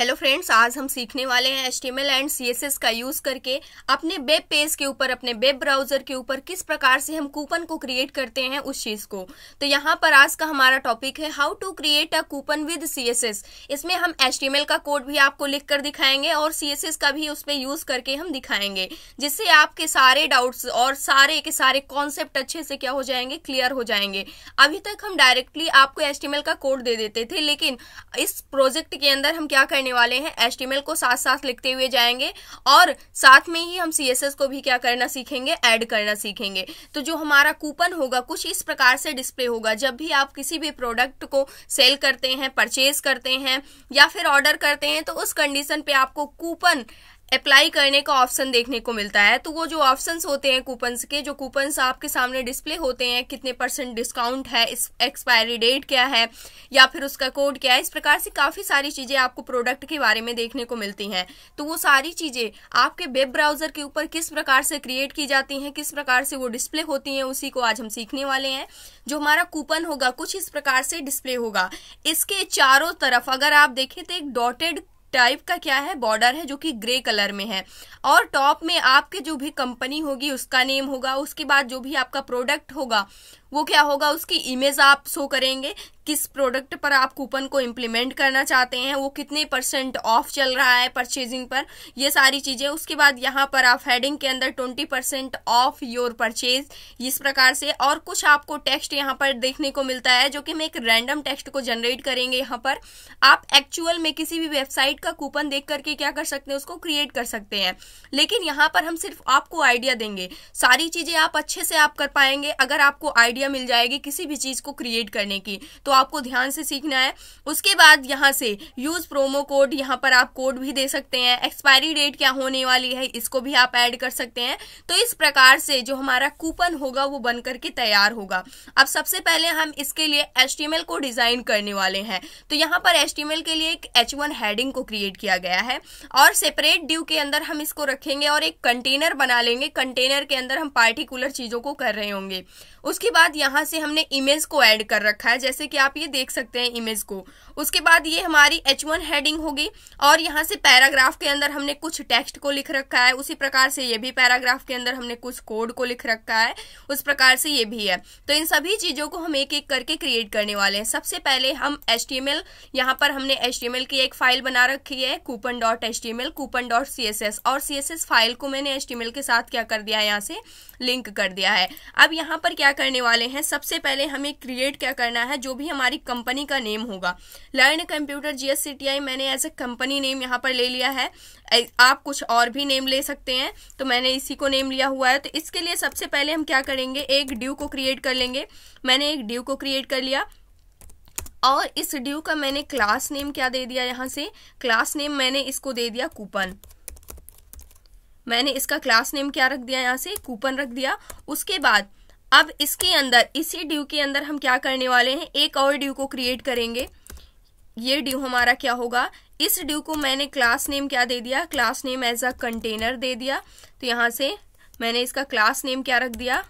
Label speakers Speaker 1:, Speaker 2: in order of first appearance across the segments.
Speaker 1: Hello friends आज हम सीखने वाले हैं एच एंड सी का यूज करके अपने वेब पेज के ऊपर अपने वेब ब्राउजर के ऊपर किस प्रकार से हम कूपन को क्रिएट करते हैं उस चीज को तो यहाँ पर आज का हमारा टॉपिक है how to create a coupon with C इसमें हम एच का कोड भी आपको लिख कर दिखाएंगे और सी का भी उसमें यूज करके हम दिखाएंगे जिससे आपके सारे डाउट्स और सारे के सारे कॉन्सेप्ट अच्छे से क्या हो जाएंगे क्लियर हो जाएंगे अभी तक हम डायरेक्टली आपको एच का कोड दे देते थे लेकिन इस प्रोजेक्ट के अंदर हम क्या करने वाले हैं एच को साथ साथ लिखते हुए जाएंगे और साथ में ही हम सी को भी क्या करना सीखेंगे ऐड करना सीखेंगे तो जो हमारा कूपन होगा कुछ इस प्रकार से डिस्प्ले होगा जब भी आप किसी भी प्रोडक्ट को सेल करते हैं परचेज करते हैं या फिर ऑर्डर करते हैं तो उस कंडीशन पे आपको कूपन अप्लाई करने का ऑप्शन देखने को मिलता है तो वो जो ऑप्शंस होते हैं कूपन्स के जो कूपन्स आपके सामने डिस्प्ले होते हैं कितने परसेंट डिस्काउंट है इस एक्सपायरी डेट क्या है या फिर उसका कोड क्या है इस प्रकार से काफ़ी सारी चीज़ें आपको प्रोडक्ट के बारे में देखने को मिलती हैं तो वो सारी चीज़ें आपके वेब ब्राउज़र के ऊपर किस प्रकार से क्रिएट की जाती है किस प्रकार से वो डिस्प्ले होती है उसी को आज हम सीखने वाले हैं जो हमारा कूपन होगा कुछ इस प्रकार से डिस्प्ले होगा इसके चारों तरफ अगर आप देखें तो एक डॉटेड टाइप का क्या है बॉर्डर है जो कि ग्रे कलर में है और टॉप में आपके जो भी कंपनी होगी उसका नेम होगा उसके बाद जो भी आपका प्रोडक्ट होगा वो क्या होगा उसकी इमेज आप शो करेंगे किस प्रोडक्ट पर आप कूपन को इम्प्लीमेंट करना चाहते हैं वो कितने परसेंट ऑफ चल रहा है परचेजिंग पर ये सारी चीज़ें उसके बाद यहाँ पर आप हेडिंग के अंदर twenty percent off your purchase इस प्रकार से और कुछ आपको टेक्स्ट यहाँ पर देखने को मिलता है जो कि हम एक रैंडम टेक्स्ट को जनरेट करेंगे यहाँ पर आप एक्चुअल में किसी भी वेबसाइट का कूपन देख करके क्या कर सकते हैं उसको क्रिएट कर सकते हैं लेकिन यहाँ पर हम सिर्फ आपको आइडिया देंगे सारी चीज़ें आप अच्छे से आप कर पाएंगे अगर आपको आइडिया आइडिया मिल जाएगी किसी भी चीज़ को क्रिएट करने की तो आपको ध्यान से सीखना है उसके बाद यहाँ से यूज़ प्रोमो कोड यहाँ पर आप कोड भी दे सकते हैं एक्सपायरी डेट क्या होने वाली है इसको भी आप ऐड कर सकते हैं तो इस प्रकार से जो हमारा कूपन होगा वो बन करके तैयार होगा अब सबसे पहले हम इसके लिए एस को डिज़ाइन करने वाले हैं तो यहाँ पर एस के लिए एक एच हेडिंग को क्रिएट किया गया है और सेपरेट ड्यू के अंदर हम इसको रखेंगे और एक कंटेनर बना लेंगे कंटेनर के अंदर हम पार्टिकुलर चीज़ों को कर रहे होंगे उसके बाद बाद यहाँ से हमने इमेज को ऐड कर रखा है जैसे कि आप ये देख सकते हैं इमेज को उसके बाद ये हमारी एच वन हेडिंग होगी और यहाँ से पैराग्राफ के अंदर हमने कुछ टेक्स्ट को लिख रखा है उसी प्रकार से ये भी पैराग्राफ के अंदर हमने कुछ कोड को लिख रखा है उस प्रकार से ये भी है तो इन सभी चीज़ों को हम एक एक करके क्रिएट करने वाले हैं सबसे पहले हम एच टी यहाँ पर हमने एच की एक फाइल बना रखी है coupon dot H coupon dot C और सी फाइल को मैंने एच के साथ क्या कर दिया है यहाँ से लिंक कर दिया है अब यहाँ पर क्या करने वाले वाले हैं सबसे पहले हमें क्रिएट क्या करना है जो भी हमारी कंपनी का नेम होगा लर्न कंप्यूटर जीएससीटीआई मैंने एज ए कंपनी नेम यहाँ पर ले लिया है आप कुछ और भी नेम ले सकते हैं तो मैंने इसी को नेम लिया हुआ है तो इसके लिए सबसे पहले हम क्या करेंगे एक ड्यू को क्रिएट कर लेंगे मैंने एक ड्यू को क्रिएट कर लिया और इस ड्यू का मैंने क्लास नेम क्या दे दिया यहां से क्लास नेम मैंने इसको दे दिया कूपन मैंने इसका क्लास नेम क्या रख दिया यहां से कूपन रख दिया उसके बाद अब इसके अंदर इसी ड्यू के अंदर हम क्या करने वाले हैं एक और ड्यू को क्रिएट करेंगे ये ड्यू हमारा क्या होगा इस ड्यू को मैंने क्लास नेम क्या दे दिया class name as a container दे दिया तो यहां से मैंने इसका क्लास नेम क्या रख दिया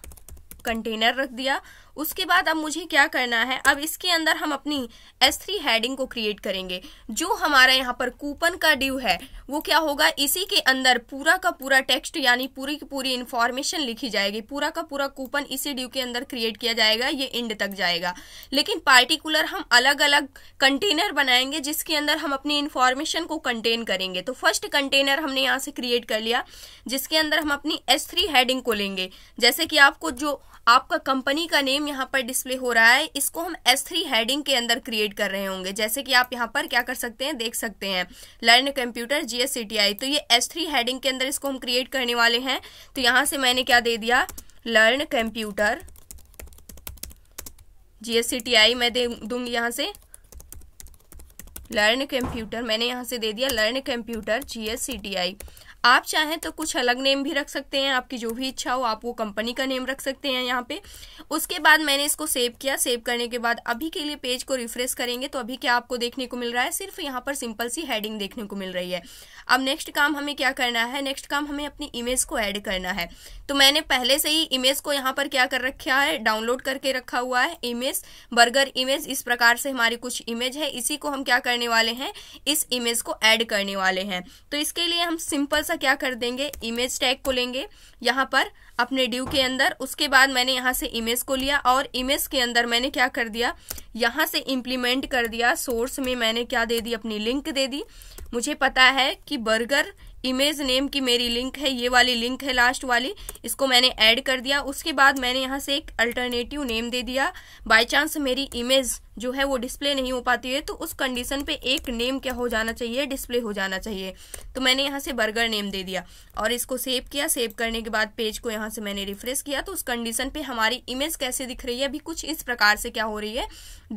Speaker 1: कंटेनर रख दिया उसके बाद अब मुझे क्या करना है अब इसके अंदर हम अपनी S3 हेडिंग को क्रिएट करेंगे जो हमारा यहाँ पर कूपन का ड्यू है वो क्या होगा इसी के अंदर पूरा का पूरा टेक्स्ट यानी पूरी की पूरी इन्फॉर्मेशन लिखी जाएगी पूरा का पूरा कूपन इसी ड्यू के अंदर क्रिएट किया जाएगा ये एंड तक जाएगा लेकिन पार्टिकुलर हम अलग अलग कंटेनर बनाएंगे जिसके अंदर हम अपनी इन्फॉर्मेशन को कंटेन करेंगे तो फर्स्ट कंटेनर हमने यहाँ से क्रिएट कर लिया जिसके अंदर हम अपनी एस हेडिंग को लेंगे जैसे कि आपको जो आपका कंपनी का नेम यहाँ पर डिस्प्ले हो रहा है इसको हम S3 थ्री हेडिंग के अंदर क्रिएट कर रहे होंगे जैसे कि आप यहाँ पर क्या कर सकते हैं देख सकते हैं लर्न कंप्यूटर जीएससीटीआई तो ये S3 थ्री हेडिंग के अंदर इसको हम क्रिएट करने वाले हैं तो यहाँ से मैंने क्या दे दिया लर्न कंप्यूटर जीएससीटीआई मैं दे दूंगी यहाँ से लर्न कंप्यूटर मैंने यहाँ से दे दिया लर्न कंप्यूटर जीएससीटीआई आप चाहें तो कुछ अलग नेम भी रख सकते हैं आपकी जो भी इच्छा हो आप वो कंपनी का नेम रख सकते हैं यहाँ पे उसके बाद मैंने इसको सेव किया सेव करने के बाद अभी के लिए पेज को रिफ्रेश करेंगे तो अभी क्या आपको देखने को मिल रहा है सिर्फ यहाँ पर सिंपल सी हेडिंग देखने को मिल रही है अब नेक्स्ट काम हमें क्या करना है नेक्स्ट काम हमें अपनी इमेज को ऐड करना है तो मैंने पहले से ही इमेज को यहाँ पर क्या कर रखा है डाउनलोड करके रखा हुआ है इमेज बर्गर इमेज इस प्रकार से हमारी कुछ इमेज है इसी को हम क्या करने वाले हैं इस इमेज को ऐड करने वाले हैं तो इसके लिए हम सिंपल सा क्या कर देंगे इमेज टैग को लेंगे यहाँ पर अपने ड्यू के अंदर उसके बाद मैंने यहाँ से इमेज को लिया और इमेज के अंदर मैंने क्या कर दिया यहाँ से इम्प्लीमेंट कर दिया सोर्स में मैंने क्या दे दी अपनी लिंक दे दी मुझे पता है कि बर्गर इमेज नेम की मेरी लिंक है ये वाली लिंक है लास्ट वाली इसको मैंने ऐड कर दिया उसके बाद मैंने यहाँ से एक अल्टरनेटिव नेम दे दिया बाय चांस मेरी इमेज जो है वो डिस्प्ले नहीं हो पाती है तो उस कंडीशन पे एक नेम क्या हो जाना चाहिए डिस्प्ले हो जाना चाहिए तो मैंने यहाँ से बर्गर नेम दे दिया और इसको सेव किया सेव करने के बाद पेज को यहाँ से मैंने रिफ्रेश किया तो उस कंडीशन पे हमारी इमेज कैसे दिख रही है अभी कुछ इस प्रकार से क्या हो रही है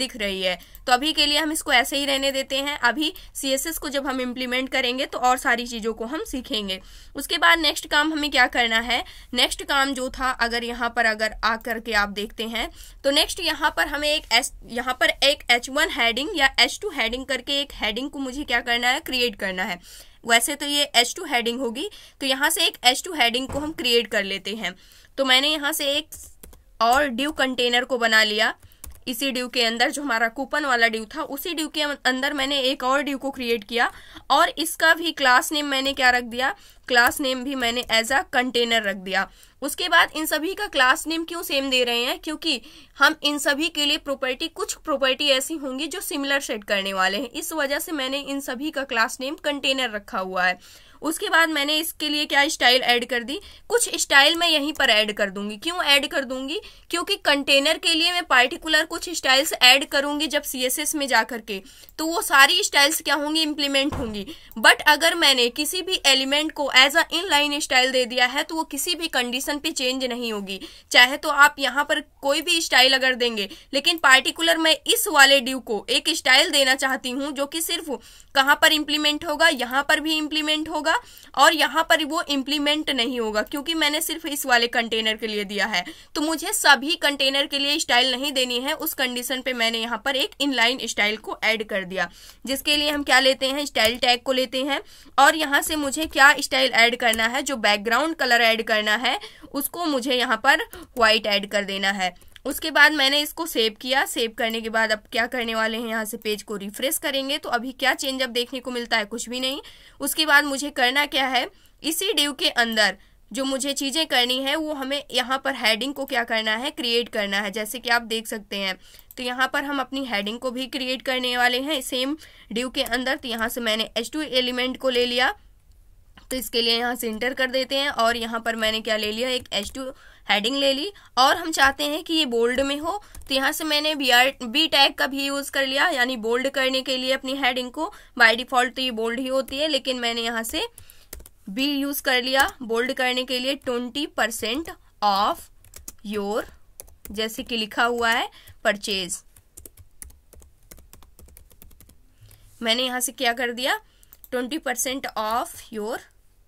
Speaker 1: दिख रही है तो अभी के लिए हम इसको ऐसे ही रहने देते हैं अभी सी को जब हम इम्प्लीमेंट करेंगे तो और सारी चीज़ों को हम सीखेंगे उसके बाद नेक्स्ट काम हमें क्या करना है नेक्स्ट काम जो था अगर यहाँ पर अगर आ करके आप देखते हैं तो नेक्स्ट यहाँ पर हमें एक एस यहाँ पर एक एच वन हैडिंग या एच टू हेडिंग करके एक हैडिंग को मुझे क्या करना है क्रिएट करना है वैसे तो ये एच टू हेडिंग होगी तो यहाँ से एक एच टू हेडिंग को हम क्रिएट कर लेते हैं तो मैंने यहाँ से एक और ड्यू कंटेनर को बना लिया इसी ड्यू के अंदर जो हमारा कूपन वाला ड्यू था उसी ड्यू के अंदर मैंने एक और ड्यू को क्रिएट किया और इसका भी क्लास नेम मैंने क्या रख दिया क्लास नेम भी मैंने एज अ कंटेनर रख दिया उसके बाद इन सभी का क्लास नेम क्यों सेम दे रहे हैं क्योंकि हम इन सभी के लिए प्रॉपर्टी कुछ प्रॉपर्टी ऐसी होंगी जो सिमिलर सेट करने वाले हैं इस वजह से मैंने इन सभी का क्लास नेम कंटेनर रखा हुआ है उसके बाद मैंने इसके लिए क्या स्टाइल ऐड कर दी कुछ स्टाइल मैं यहीं पर ऐड कर दूंगी क्यों ऐड कर दूंगी क्योंकि कंटेनर के लिए मैं पार्टिकुलर कुछ स्टाइल्स ऐड करूंगी जब सीएसएस में जा करके तो वो सारी स्टाइल्स क्या होंगी इम्प्लीमेंट होंगी बट अगर मैंने किसी भी एलिमेंट को as a inline style दे दिया है तो वो किसी भी कंडीशन पे चेंज नहीं होगी चाहे तो आप यहाँ पर कोई भी स्टाइल अगर देंगे लेकिन पार्टिकुलर मैं इस वाले ड्यू को एक स्टाइल देना चाहती हूँ जो कि सिर्फ कहाँ पर इम्प्लीमेंट होगा यहाँ पर भी इम्प्लीमेंट होगा और यहाँ पर वो इम्प्लीमेंट नहीं होगा क्योंकि मैंने सिर्फ इस वाले कंटेनर के लिए दिया है तो मुझे सभी कंटेनर के लिए स्टाइल नहीं देनी है उस कंडीशन पे मैंने यहाँ पर एक इनलाइन स्टाइल को ऐड कर दिया जिसके लिए हम क्या लेते हैं स्टाइल टैग को लेते हैं और यहाँ से मुझे क्या स्टाइल स्टाइल ऐड करना है जो बैकग्राउंड कलर ऐड करना है उसको मुझे यहाँ पर वाइट ऐड कर देना है उसके बाद मैंने इसको सेव किया सेव करने के बाद अब क्या करने वाले हैं यहाँ से पेज को रिफ्रेश करेंगे तो अभी क्या चेंज अब देखने को मिलता है कुछ भी नहीं उसके बाद मुझे करना क्या है इसी डिव के अंदर जो मुझे चीज़ें करनी है वो हमें यहाँ पर हेडिंग को क्या करना है क्रिएट करना है जैसे कि आप देख सकते हैं तो यहाँ पर हम अपनी हेडिंग को भी क्रिएट करने वाले हैं सेम ड्यू के अंदर तो यहाँ से मैंने एच टू एलिमेंट को ले लिया तो इसके लिए यहाँ से इंटर कर देते हैं और यहाँ पर मैंने क्या ले लिया एक एच टू हेडिंग ले ली और हम चाहते हैं कि ये बोल्ड में हो तो यहाँ से मैंने बी आर बी टैग का भी यूज़ कर लिया यानी बोल्ड करने के लिए अपनी हेडिंग को बाय डिफॉल्ट तो ये बोल्ड ही होती है लेकिन मैंने यहाँ से बी यूज़ कर लिया बोल्ड करने के लिए ट्वेंटी परसेंट ऑफ योर जैसे कि लिखा हुआ है परचेज मैंने यहाँ से क्या कर दिया twenty percent off your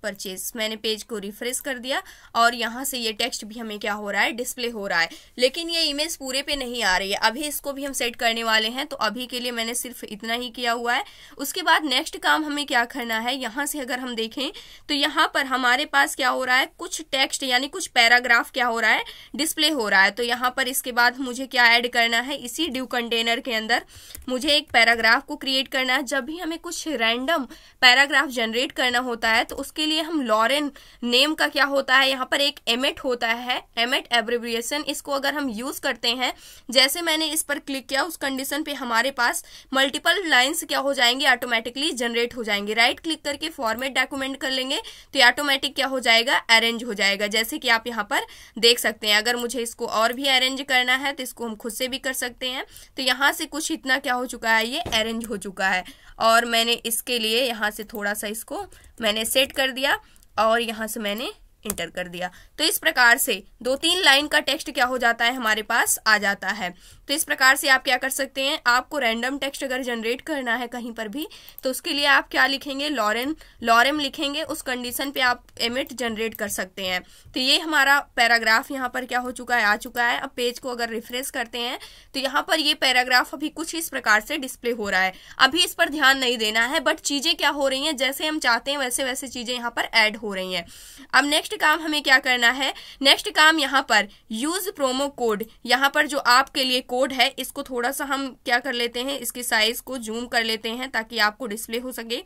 Speaker 1: purchase मैंने पेज को रिफ्रेश कर दिया और यहाँ से ये टेक्स्ट भी हमें क्या हो रहा है डिस्प्ले हो रहा है लेकिन ये इमेज पूरे पे नहीं आ रही है अभी इसको भी हम सेट करने वाले हैं तो अभी के लिए मैंने सिर्फ इतना ही किया हुआ है उसके बाद नेक्स्ट काम हमें क्या करना है यहाँ से अगर हम देखें तो यहाँ पर हमारे पास क्या हो रहा है कुछ टेक्स्ट यानी कुछ पैराग्राफ क्या हो रहा है डिस्प्ले हो रहा है तो यहाँ पर इसके बाद मुझे क्या ऐड करना है इसी ड्यू कंटेनर के अंदर मुझे एक पैराग्राफ को क्रिएट करना है जब भी हमें कुछ रैंडम पैराग्राफ जनरेट करना होता है तो उसके लिए लिए हम लॉरेन नेम का क्या होता है यहाँ पर एक एमेट होता है एमेट एब्रिविएशन इसको अगर हम यूज करते हैं जैसे मैंने इस पर क्लिक किया उस कंडीशन पे हमारे पास मल्टीपल लाइन्स क्या हो जाएंगे ऑटोमेटिकली जनरेट हो जाएंगे राइट क्लिक करके फॉर्मेट डॉक्यूमेंट कर लेंगे तो ऑटोमेटिक क्या हो जाएगा अरेंज हो जाएगा जैसे कि आप यहाँ पर देख सकते हैं अगर मुझे इसको और भी अरेंज करना है तो इसको हम खुद से भी कर सकते हैं तो यहाँ से कुछ इतना क्या हो चुका है ये अरेंज हो चुका है और मैंने इसके लिए यहाँ से थोड़ा सा इसको मैंने सेट कर दिया और यहाँ से मैंने इंटर कर दिया तो इस प्रकार से दो तीन लाइन का टेक्स्ट क्या हो जाता है हमारे पास आ जाता है तो इस प्रकार से आप क्या कर सकते हैं आपको रैंडम टेक्स्ट अगर जनरेट करना है कहीं पर भी तो उसके लिए आप क्या लिखेंगे लॉरेन लॉरेम लिखेंगे उस कंडीशन पे आप एमिट जनरेट कर सकते हैं तो ये हमारा पैराग्राफ यहाँ पर क्या हो चुका है आ चुका है अब पेज को अगर रिफ्रेश करते हैं तो यहाँ पर ये पैराग्राफ अभी कुछ इस प्रकार से डिस्प्ले हो रहा है अभी इस पर ध्यान नहीं देना है बट चीज़ें क्या हो रही हैं जैसे हम चाहते हैं वैसे वैसे चीज़ें यहाँ पर ऐड हो रही हैं अब नेक्स्ट काम हमें क्या करना है नेक्स्ट काम यहाँ पर यूज़ प्रोमो कोड यहाँ पर जो आपके लिए कोड है इसको थोड़ा सा हम क्या कर लेते हैं इसकी साइज़ को जूम कर लेते हैं ताकि आपको डिस्प्ले हो सके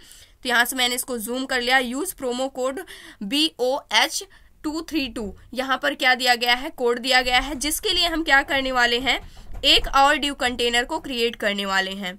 Speaker 1: तो यहाँ से मैंने इसको जूम कर लिया use promo code B O H two three two यहाँ पर क्या दिया गया है कोड दिया गया है जिसके लिए हम क्या करने वाले हैं एक और ड्यू कंटेनर को क्रिएट करने वाले हैं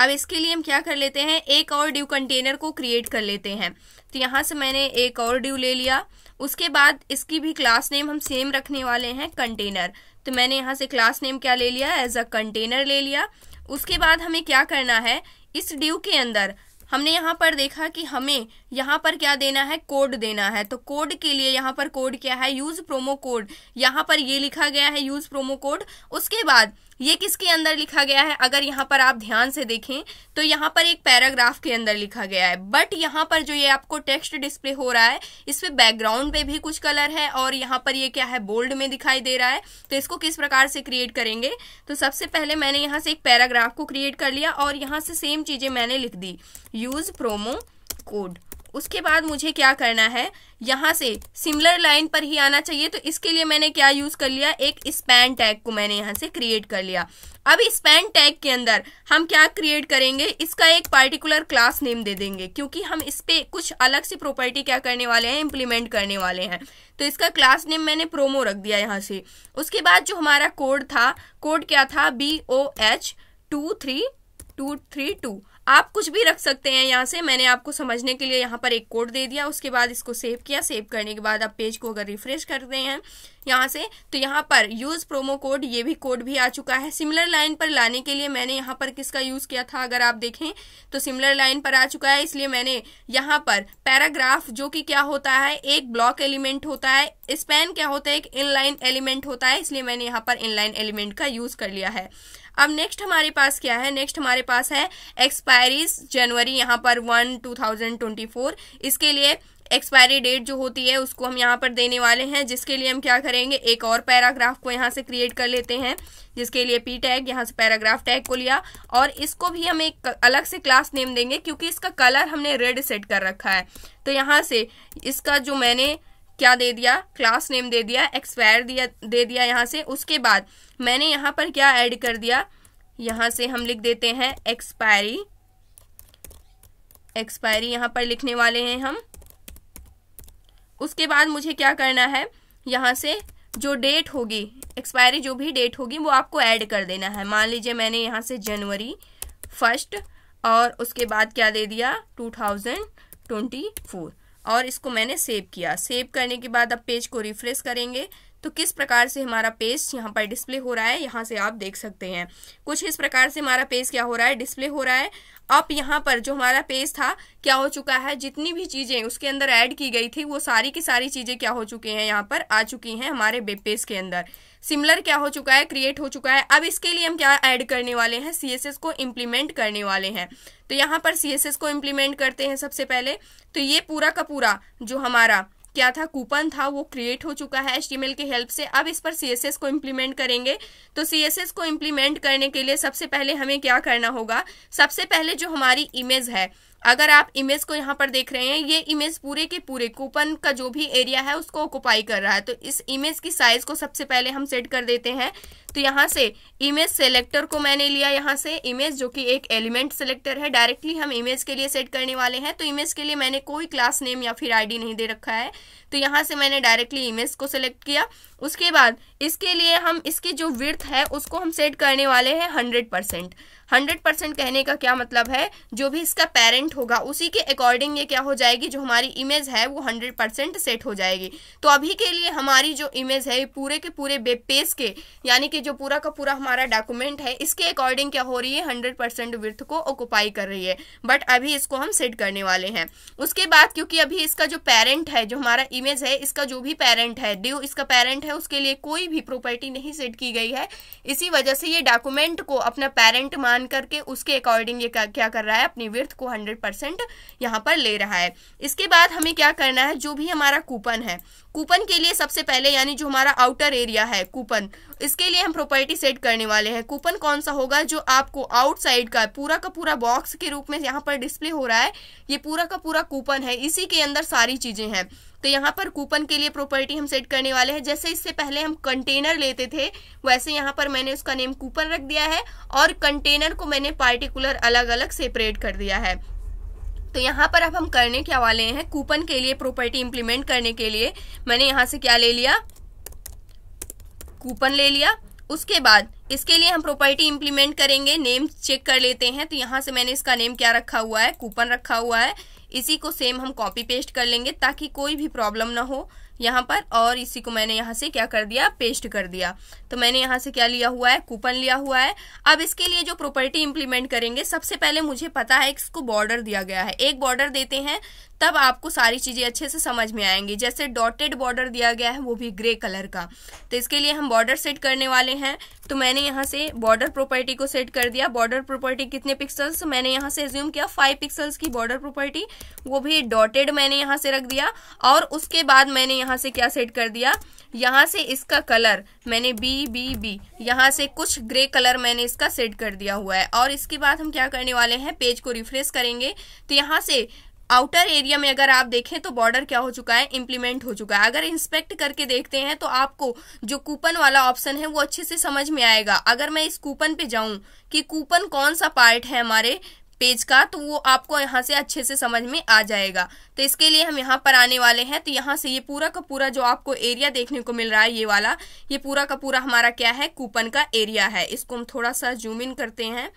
Speaker 1: अब इसके लिए हम क्या कर लेते हैं एक और ड्यू कंटेनर को क्रिएट कर लेते हैं तो यहाँ से मैंने एक और ड्यू ले लिया उसके बाद इसकी भी क्लास नेम हम सेम रखने वाले हैं कंटेनर तो मैंने यहाँ से क्लास नेम क्या ले लिया एज अ कंटेनर ले लिया उसके बाद हमें क्या करना है इस ड्यू के अंदर हमने यहाँ पर देखा कि हमें यहाँ पर क्या देना है कोड देना है तो कोड के लिए यहाँ पर कोड क्या है यूज़ प्रोमो कोड यहाँ पर ये लिखा गया है यूज़ प्रोमो कोड उसके बाद ये किसके अंदर लिखा गया है अगर यहाँ पर आप ध्यान से देखें तो यहाँ पर एक पैराग्राफ के अंदर लिखा गया है बट यहाँ पर जो ये आपको टेक्स्ट डिस्प्ले हो रहा है इस बैकग्राउंड पे भी कुछ कलर है और यहाँ पर ये क्या है बोल्ड में दिखाई दे रहा है तो इसको किस प्रकार से क्रिएट करेंगे तो सबसे पहले मैंने यहाँ से एक पैराग्राफ को क्रिएट कर लिया और यहाँ से सेम चीज़ें मैंने लिख दी यूज़ प्रोमो कोड उसके बाद मुझे क्या करना है यहाँ से सिमिलर लाइन पर ही आना चाहिए तो इसके लिए मैंने क्या यूज़ कर लिया एक स्पैन टैग को मैंने यहाँ से क्रिएट कर लिया अब स्पैन टैग के अंदर हम क्या क्रिएट करेंगे इसका एक पार्टिकुलर क्लास नेम दे देंगे क्योंकि हम इस पर कुछ अलग सी प्रॉपर्टी क्या करने वाले हैं इम्प्लीमेंट करने वाले हैं तो इसका क्लास नेम मैंने प्रोमो रख दिया यहाँ से उसके बाद जो हमारा कोड था कोड क्या था B O H two three two three two आप कुछ भी रख सकते हैं यहाँ से मैंने आपको समझने के लिए यहाँ पर एक कोड दे दिया उसके बाद इसको सेव किया सेव करने के बाद आप पेज को अगर रिफ्रेश करते हैं यहाँ से तो यहाँ पर यूज़ प्रोमो कोड ये भी कोड भी आ चुका है सिमिलर लाइन पर लाने के लिए मैंने यहाँ पर किसका यूज़ किया था अगर आप देखें तो सिमिलर लाइन पर आ चुका है इसलिए मैंने यहाँ पर पैराग्राफ जो कि क्या होता है एक ब्लॉक एलिमेंट होता है स्पेन क्या होता है एक इनलाइन एलिमेंट होता है इसलिए मैंने यहाँ पर इनलाइन एलिमेंट का यूज़ कर लिया है अब नेक्स्ट हमारे पास क्या है नेक्स्ट हमारे पास है एक्सपायरीज जनवरी यहाँ पर one two thousand twenty four इसके लिए एक्सपायरी डेट जो होती है उसको हम यहाँ पर देने वाले हैं जिसके लिए हम क्या करेंगे एक और पैराग्राफ को यहाँ से क्रिएट कर लेते हैं जिसके लिए पी टैग यहाँ से पैराग्राफ टैग को लिया और इसको भी हम एक अलग से क्लास नेम देंगे क्योंकि इसका कलर हमने रेड सेट कर रखा है तो यहाँ से इसका जो मैंने क्या दे दिया क्लास नेम दे दिया एक्सपायर दिया दे दिया यहाँ से उसके बाद मैंने यहाँ पर क्या ऐड कर दिया यहाँ से हम लिख देते हैं एक्सपायरी एक्सपायरी यहाँ पर लिखने वाले हैं हम उसके बाद मुझे क्या करना है यहाँ से जो डेट होगी एक्सपायरी जो भी डेट होगी वो आपको ऐड कर देना है मान लीजिए मैंने यहाँ से जनवरी फर्स्ट और उसके बाद क्या दे दिया टू थाउजेंड ट्वेंटी फोर और इसको मैंने सेव किया सेव करने के बाद अब पेज को रिफ्रेश करेंगे तो किस प्रकार से हमारा पेज यहाँ पर डिस्प्ले हो रहा है यहाँ से आप देख सकते हैं कुछ इस प्रकार से हमारा पेज क्या हो रहा है डिस्प्ले हो रहा है अब यहाँ पर जो हमारा पेज था क्या हो चुका है जितनी भी चीज़ें उसके अंदर ऐड की गई थी वो सारी की सारी चीज़ें क्या हो चुकी हैं यहाँ पर आ चुकी हैं हमारे वेब पेज के अंदर सिमिलर क्या हो चुका है क्रिएट हो चुका है अब इसके लिए हम क्या ऐड करने वाले हैं सी को इम्प्लीमेंट करने वाले हैं तो यहाँ पर सी को इम्प्लीमेंट करते हैं सबसे पहले तो ये पूरा का पूरा जो हमारा क्या था कूपन था वो क्रिएट हो चुका है एच के हेल्प से अब इस पर सी को इम्प्लीमेंट करेंगे तो सी को इम्प्लीमेंट करने के लिए सबसे पहले हमें क्या करना होगा सबसे पहले जो हमारी इमेज है अगर आप इमेज को यहाँ पर देख रहे हैं ये इमेज पूरे के पूरे कूपन का जो भी एरिया है उसको ऑक्यूपाई कर रहा है तो इस इमेज की साइज को सबसे पहले हम सेट कर देते हैं तो यहाँ से इमेज सेलेक्टर को मैंने लिया यहाँ से इमेज जो कि एक एलिमेंट सेलेक्टर है डायरेक्टली हम इमेज के लिए सेट करने वाले हैं तो इमेज के लिए मैंने कोई क्लास नेम या फिर आईडी नहीं दे रखा है तो यहाँ से मैंने डायरेक्टली इमेज को सेलेक्ट किया उसके बाद इसके लिए हम इसकी जो विर्थ है उसको हम सेट करने वाले हैं हंड्रेड परसेंट हंड्रेड परसेंट कहने का क्या मतलब है जो भी इसका पेरेंट होगा उसी के अकॉर्डिंग ये क्या हो जाएगी जो हमारी इमेज है वो हंड्रेड परसेंट सेट हो जाएगी तो अभी के लिए हमारी जो इमेज है पूरे के पूरे वेब पेज के यानी कि जो पूरा का पूरा हमारा डॉक्यूमेंट है इसके अकॉर्डिंग क्या हो रही है हंड्रेड परसेंट विर्थ को ऑक्यूपाई कर रही है बट अभी इसको हम सेट करने वाले हैं उसके बाद क्योंकि अभी इसका जो पेरेंट है जो हमारा इमेज है इसका जो भी पेरेंट है ड्यू इसका पेरेंट है उसके लिए कोई भी प्रॉपर्टी नहीं सेट की गई है इसी वजह से ये डॉक्यूमेंट को अपना पेरेंट मान करके उसके अकॉर्डिंग ये क्या कर रहा है अपनी विर्थ को हंड्रेड परसेंट यहाँ पर ले रहा है इसके बाद हमें क्या करना है जो भी हमारा कूपन है कूपन के लिए सबसे पहले यानी जो हमारा आउटर एरिया है कूपन इसके लिए हम प्रॉपर्टी सेट करने वाले हैं कूपन कौन सा होगा जो आपको आउटसाइड का पूरा का पूरा बॉक्स के रूप में यहाँ पर डिस्प्ले हो रहा है ये पूरा का पूरा कूपन है इसी के अंदर सारी चीज़ें हैं तो यहाँ पर कूपन के लिए प्रॉपर्टी हम सेट करने वाले हैं जैसे इससे पहले हम कंटेनर लेते थे वैसे यहाँ पर मैंने उसका नेम कूपन रख दिया है और कंटेनर को मैंने पार्टिकुलर अलग अलग सेपरेट कर दिया है तो यहाँ पर अब हम करने क्या वाले हैं कूपन के लिए प्रॉपर्टी इंप्लीमेंट करने के लिए मैंने यहाँ से क्या ले लिया कूपन ले लिया उसके बाद इसके लिए हम प्रॉपर्टी इंप्लीमेंट करेंगे नेम चेक कर लेते हैं तो यहाँ से मैंने इसका नेम क्या रखा हुआ है कूपन रखा हुआ है इसी को सेम हम कॉपी पेस्ट कर लेंगे ताकि कोई भी प्रॉब्लम ना हो यहाँ पर और इसी को मैंने यहाँ से क्या कर दिया पेस्ट कर दिया तो मैंने यहाँ से क्या लिया हुआ है कूपन लिया हुआ है अब इसके लिए जो प्रॉपर्टी इंप्लीमेंट करेंगे सबसे पहले मुझे पता है इसको बॉर्डर दिया गया है एक बॉर्डर देते हैं तब आपको सारी चीज़ें अच्छे से समझ में आएंगी जैसे डॉटेड बॉर्डर दिया गया है वो भी ग्रे कलर का तो इसके लिए हम बॉर्डर सेट करने वाले हैं तो मैंने यहाँ से बॉर्डर प्रॉपर्टी को सेट कर दिया बॉर्डर प्रॉपर्टी कितने पिक्सल्स मैंने यहाँ से रिज्यूम किया फाइव पिक्सल्स की बॉर्डर प्रॉपर्टी वो भी डॉटेड मैंने यहाँ से रख दिया और उसके बाद मैंने यहाँ से क्या सेट कर दिया यहाँ से इसका कलर मैंने बी बी बी यहाँ से कुछ ग्रे कलर मैंने इसका सेट कर दिया हुआ है और इसके बाद हम क्या करने वाले हैं पेज को रिफ्रेश करेंगे तो यहाँ से आउटर एरिया में अगर आप देखें तो बॉर्डर क्या हो चुका है इम्प्लीमेंट हो चुका है अगर इंस्पेक्ट करके देखते हैं तो आपको जो कूपन वाला ऑप्शन है वो अच्छे से समझ में आएगा अगर मैं इस कूपन पे जाऊं कि कूपन कौन सा पार्ट है हमारे पेज का तो वो आपको यहाँ से अच्छे से समझ में आ जाएगा तो इसके लिए हम यहाँ पर आने वाले हैं तो यहाँ से ये पूरा का पूरा जो आपको एरिया देखने को मिल रहा है ये वाला ये पूरा का पूरा हमारा क्या है कूपन का एरिया है इसको हम थोड़ा सा जूम इन करते हैं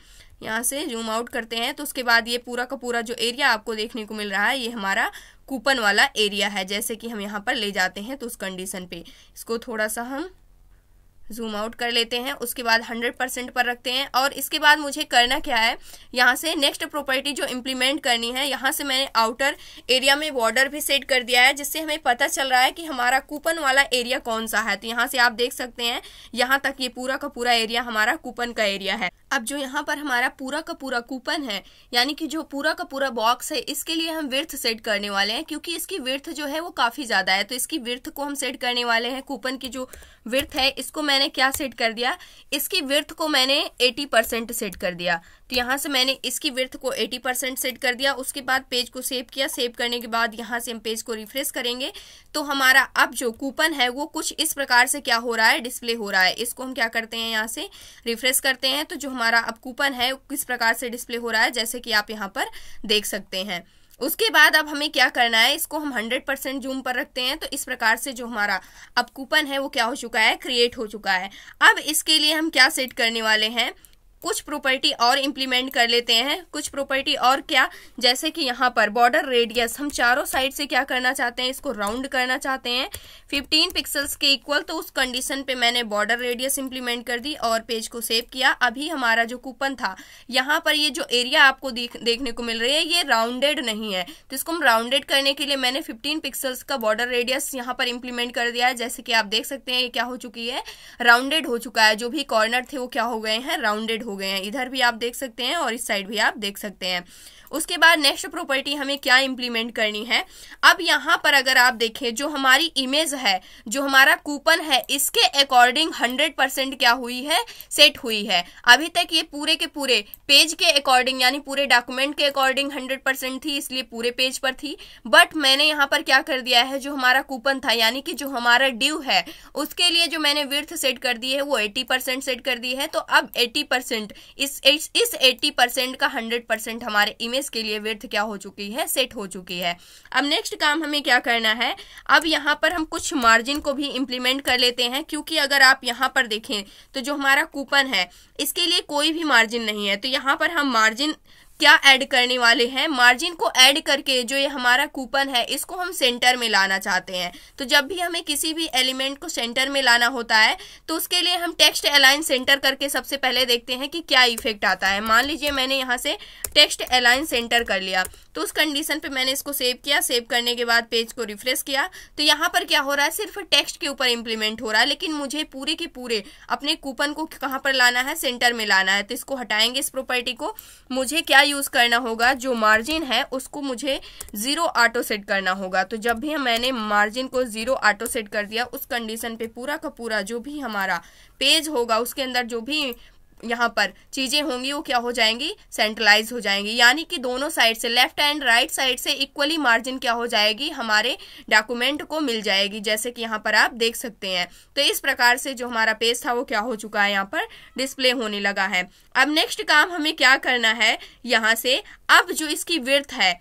Speaker 1: यहाँ से जूम आउट करते हैं तो उसके बाद ये पूरा का पूरा जो एरिया आपको देखने को मिल रहा है ये हमारा कूपन वाला एरिया है जैसे कि हम यहाँ पर ले जाते हैं तो उस कंडीशन पे इसको थोड़ा सा हम जूम आउट कर लेते हैं उसके बाद 100 परसेंट पर रखते हैं और इसके बाद मुझे करना क्या है यहाँ से नेक्स्ट प्रॉपर्टी जो इम्प्लीमेंट करनी है यहाँ से मैंने आउटर एरिया में बॉर्डर भी सेट कर दिया है जिससे हमें पता चल रहा है कि हमारा कूपन वाला एरिया कौन सा है तो यहाँ से आप देख सकते हैं यहाँ तक ये पूरा का पूरा एरिया हमारा कूपन का एरिया है अब जो यहाँ पर हमारा पूरा का पूरा कूपन है यानी कि जो पूरा का पूरा बॉक्स है इसके लिए हम विर्थ सेट करने वाले हैं क्योंकि इसकी विर्थ जो है वो काफ़ी ज़्यादा है तो इसकी विर्थ को हम सेट करने वाले हैं कूपन की जो विर्थ है इसको मैंने क्या सेट कर दिया इसकी विर्थ को मैंने एटी परसेंट सेट कर दिया तो यहाँ से मैंने इसकी विर्थ को 80 परसेंट सेट कर दिया उसके बाद पेज को सेव किया सेव करने के बाद यहाँ से हम पेज को रिफ्रेश करेंगे तो हमारा अब जो कूपन है वो कुछ इस प्रकार से क्या हो रहा है डिस्प्ले हो रहा है इसको हम क्या करते हैं यहाँ से रिफ्रेश करते हैं तो जो हमारा अब कूपन है किस प्रकार से डिस्प्ले हो रहा है जैसे कि आप यहाँ पर देख सकते हैं उसके बाद अब हमें क्या करना है इसको हम 100 परसेंट जूम पर रखते हैं तो इस प्रकार से जो हमारा अब कूपन है वो क्या हो चुका है क्रिएट हो चुका है अब इसके लिए हम क्या सेट करने वाले हैं कुछ प्रॉपर्टी और इम्प्लीमेंट कर लेते हैं कुछ प्रॉपर्टी और क्या जैसे कि यहाँ पर बॉर्डर रेडियस हम चारों साइड से क्या करना चाहते हैं इसको राउंड करना चाहते हैं 15 पिक्सल्स के इक्वल तो उस कंडीशन पे मैंने बॉर्डर रेडियस इम्प्लीमेंट कर दी और पेज को सेव किया अभी हमारा जो कूपन था यहाँ पर ये जो एरिया आपको देख, देखने को मिल रही है ये राउंडेड नहीं है तो इसको हम राउंडेड करने के लिए मैंने फिफ्टीन पिक्सल्स का बॉर्डर रेडियस यहाँ पर इम्प्लीमेंट कर दिया है जैसे कि आप देख सकते हैं ये क्या हो चुकी है राउंडेड हो चुका है जो भी कॉर्नर थे वो क्या हो गए हैं राउंडेड हो गए हैं इधर भी आप देख सकते हैं और इस साइड भी आप देख सकते हैं उसके बाद नेक्स्ट प्रॉपर्टी हमें क्या इम्प्लीमेंट करनी है अब यहाँ पर अगर आप देखें जो हमारी इमेज है जो हमारा कूपन है इसके अकॉर्डिंग हंड्रेड परसेंट क्या हुई है सेट हुई है अभी तक ये पूरे के पूरे पेज के अकॉर्डिंग यानी पूरे डॉक्यूमेंट के अकॉर्डिंग हंड्रेड परसेंट थी इसलिए पूरे पेज पर थी बट मैंने यहाँ पर क्या कर दिया है जो हमारा कूपन था यानी कि जो हमारा ड्यू है उसके लिए जो मैंने विर्थ सेट कर दी है वो एट्टी परसेंट सेट कर दी है तो अब एट्टी परसेंट इस एट्टी परसेंट का हंड्रेड परसेंट हमारे इमेज इसके लिए विर्थ क्या हो चुकी है सेट हो चुकी है अब नेक्स्ट काम हमें क्या करना है अब यहाँ पर हम कुछ मार्जिन को भी इम्प्लीमेंट कर लेते हैं क्योंकि अगर आप यहाँ पर देखें तो जो हमारा कूपन है इसके लिए कोई भी मार्जिन नहीं है तो यहाँ पर हम मार्जिन क्या ऐड करने वाले हैं मार्जिन को ऐड करके जो ये हमारा कूपन है इसको हम सेंटर में लाना चाहते हैं तो जब भी हमें किसी भी एलिमेंट को सेंटर में लाना होता है तो उसके लिए हम टेक्स्ट अलाइन सेंटर करके सबसे पहले देखते हैं कि क्या इफेक्ट आता है मान लीजिए मैंने यहाँ से टेक्स्ट अलाइन सेंटर कर लिया तो उस कंडीशन पे मैंने इसको सेव किया सेव करने के बाद पेज को रिफ्रेश किया तो यहाँ पर क्या हो रहा है सिर्फ टेक्स्ट के ऊपर इम्प्लीमेंट हो रहा है लेकिन मुझे पूरे के पूरे अपने कूपन को कहाँ पर लाना है सेंटर में लाना है तो इसको हटाएंगे इस प्रॉपर्टी को मुझे क्या यूज़ करना होगा जो मार्जिन है उसको मुझे ज़ीरो ऑटो सेट करना होगा तो जब भी मैंने मार्जिन को ज़ीरो ऑटो सेट कर दिया उस कंडीशन पे पूरा का पूरा जो भी हमारा पेज होगा उसके अंदर जो भी यहाँ पर चीज़ें होंगी वो क्या हो जाएंगी सेंट्रलाइज हो जाएंगी यानी कि दोनों साइड से लेफ्ट एंड राइट साइड से इक्वली मार्जिन क्या हो जाएगी हमारे डॉक्यूमेंट को मिल जाएगी जैसे कि यहाँ पर आप देख सकते हैं तो इस प्रकार से जो हमारा पेज था वो क्या हो चुका है यहाँ पर डिस्प्ले होने लगा है अब नेक्स्ट काम हमें क्या करना है यहाँ से अब जो इसकी विर्थ है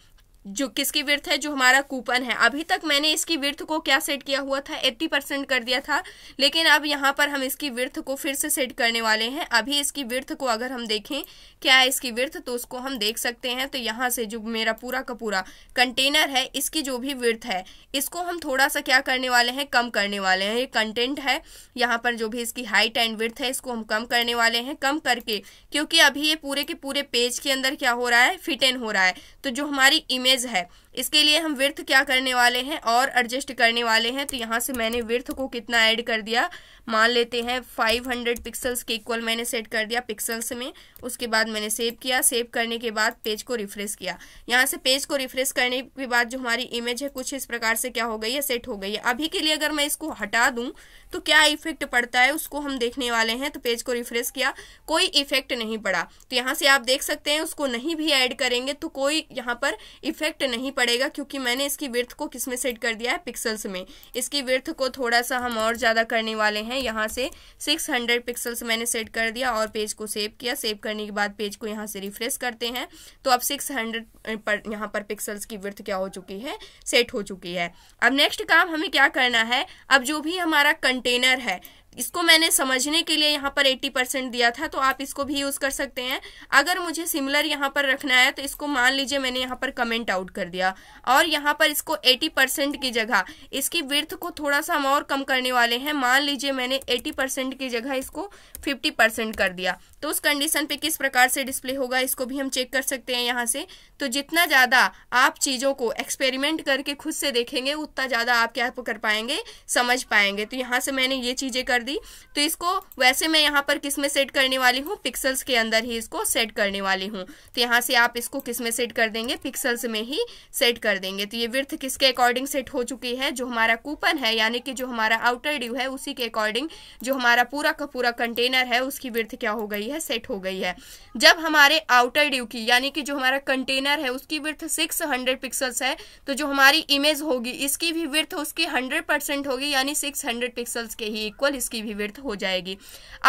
Speaker 1: जो किसकी विर्थ है जो हमारा कूपन है अभी तक मैंने इसकी विर्थ को क्या सेट किया हुआ था 80 परसेंट कर दिया था लेकिन अब यहाँ पर हम इसकी विर्थ को फिर से सेट करने वाले हैं अभी इसकी विर्थ को अगर हम देखें क्या है इसकी विर्थ तो उसको हम देख सकते हैं तो यहाँ से जो मेरा पूरा का पूरा कंटेनर है इसकी जो भी विर्थ है इसको हम थोड़ा सा क्या करने वाले हैं कम करने वाले हैं ये कंटेंट है यहाँ पर जो भी इसकी हाइट एंड विर्थ है इसको हम कम करने वाले हैं कम करके क्योंकि अभी ये पूरे के पूरे पेज के अंदर क्या हो रहा है फिट इन हो रहा है तो जो हमारी इमेज है इसके लिए हम विर्थ क्या करने वाले हैं और एडजस्ट करने वाले हैं तो यहाँ से मैंने विर्थ को कितना ऐड कर दिया मान लेते हैं 500 पिक्सल्स के इक्वल मैंने सेट कर दिया पिक्सल्स में उसके बाद मैंने सेव किया सेव करने के बाद पेज को रिफ्रेश किया यहाँ से पेज को रिफ्रेश करने के बाद जो हमारी इमेज है कुछ इस प्रकार से क्या हो गई है सेट हो गई है अभी के लिए अगर मैं इसको हटा दूँ तो क्या इफेक्ट पड़ता है उसको हम देखने वाले हैं तो पेज को रिफ्रेश किया कोई इफेक्ट नहीं पड़ा तो यहाँ से आप देख सकते हैं उसको नहीं भी ऐड करेंगे तो कोई यहाँ पर इफेक्ट नहीं पड़ेगा पड़ेगा क्योंकि मैंने इसकी विर्थ को किस में सेट कर दिया है पिक्सल्स में इसकी विर्थ को थोड़ा सा हम और ज़्यादा करने वाले हैं यहाँ से 600 पिक्सल्स मैंने सेट कर दिया और पेज को सेव किया सेव करने के बाद पेज को यहाँ से रिफ्रेश करते हैं तो अब 600 पर यहाँ पर पिक्सल्स की विर्थ क्या हो चुकी है सेट हो चुकी है अब नेक्स्ट काम हमें क्या करना है अब जो भी हमारा कंटेनर है इसको मैंने समझने के लिए यहाँ पर 80 परसेंट दिया था तो आप इसको भी यूज़ कर सकते हैं अगर मुझे सिमिलर यहाँ पर रखना है तो इसको मान लीजिए मैंने यहाँ पर कमेंट आउट कर दिया और यहाँ पर इसको 80 परसेंट की जगह इसकी विर्थ को थोड़ा सा हम और कम करने वाले हैं मान लीजिए मैंने 80 परसेंट की जगह इसको फिफ्टी परसेंट कर दिया तो उस कंडीशन पे किस प्रकार से डिस्प्ले होगा इसको भी हम चेक कर सकते हैं यहाँ से तो जितना ज़्यादा आप चीज़ों को एक्सपेरिमेंट करके खुद से देखेंगे उतना ज़्यादा आप क्या कर पाएंगे समझ पाएंगे तो यहाँ से मैंने ये चीज़ें कर दी तो इसको वैसे मैं यहाँ पर किस में सेट करने वाली हूँ पिक्सल्स के अंदर ही इसको सेट करने वाली हूँ तो यहाँ से आप इसको किस में सेट कर देंगे पिक्सल्स में ही सेट कर देंगे तो ये विर्थ किसके अकॉर्डिंग सेट हो चुकी है जो हमारा कूपन है यानी कि जो हमारा आउटर ड्यू है उसी के अकॉर्डिंग जो हमारा पूरा का पूरा कंटेंट कंटेनर है उसकी विर्थ क्या हो गई है सेट हो गई है जब हमारे आउटर ड्यू की यानी कि जो हमारा कंटेनर है उसकी विर्थ सिक्स हंड्रेड पिक्सल्स है तो जो हमारी इमेज होगी इसकी भी विर्थ उसकी हंड्रेड परसेंट होगी यानी सिक्स हंड्रेड पिक्सल्स के ही इक्वल इसकी भी विर्थ हो जाएगी